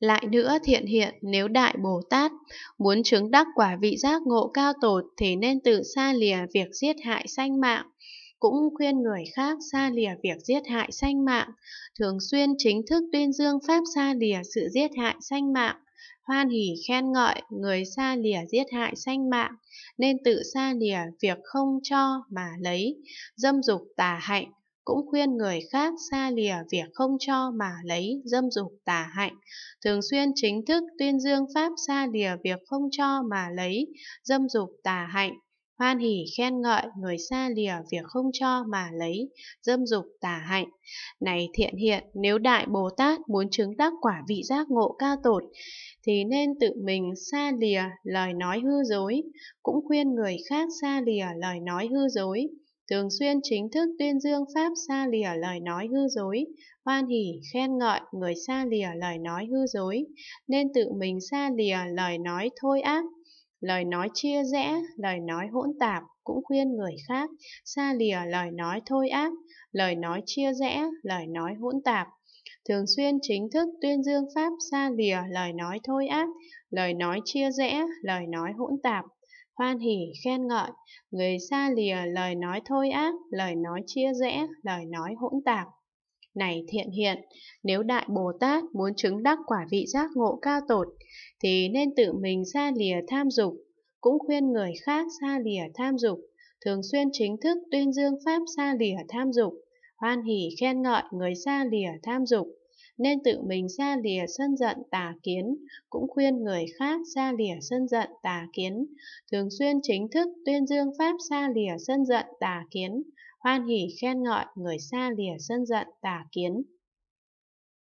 Lại nữa thiện hiện nếu Đại Bồ Tát muốn chứng đắc quả vị giác ngộ cao tột thì nên tự xa lìa việc giết hại sanh mạng, cũng khuyên người khác xa lìa việc giết hại sanh mạng, thường xuyên chính thức tuyên dương pháp xa lìa sự giết hại sanh mạng, hoan hỉ khen ngợi người xa lìa giết hại sanh mạng, nên tự xa lìa việc không cho mà lấy, dâm dục tà hạnh, cũng khuyên người khác xa lìa việc không cho mà lấy dâm dục tà hạnh, thường xuyên chính thức tuyên dương pháp xa lìa việc không cho mà lấy dâm dục tà hạnh, hoan hỷ khen ngợi người xa lìa việc không cho mà lấy dâm dục tà hạnh này thiện hiện nếu đại bồ tát muốn chứng đắc quả vị giác ngộ cao tột thì nên tự mình xa lìa lời nói hư dối cũng khuyên người khác xa lìa lời nói hư dối thường xuyên chính thức tuyên dương pháp xa lìa lời nói hư dối, hoan hỉ khen ngợi người xa lìa lời nói hư dối, nên tự mình xa lìa lời nói thôi ác, lời nói chia rẽ, lời nói hỗn tạp cũng khuyên người khác xa lìa lời nói thôi ác, lời nói chia rẽ, lời nói hỗn tạp thường xuyên chính thức tuyên dương pháp xa lìa lời nói thôi ác, lời nói chia rẽ, lời nói hỗn tạp, hoan hỉ khen ngợi, người xa lìa lời nói thôi ác, lời nói chia rẽ, lời nói hỗn tạp. Này thiện hiện, nếu Đại Bồ Tát muốn chứng đắc quả vị giác ngộ cao tột, thì nên tự mình xa lìa tham dục, cũng khuyên người khác xa lìa tham dục, thường xuyên chính thức tuyên dương Pháp xa lìa tham dục, hoan hỉ khen ngợi người xa lìa tham dục, nên tự mình xa lìa sân giận tà kiến, cũng khuyên người khác xa lìa sân giận tà kiến, thường xuyên chính thức tuyên dương pháp xa lìa sân giận tà kiến, hoan hỉ khen ngợi người xa lìa sân giận tà kiến.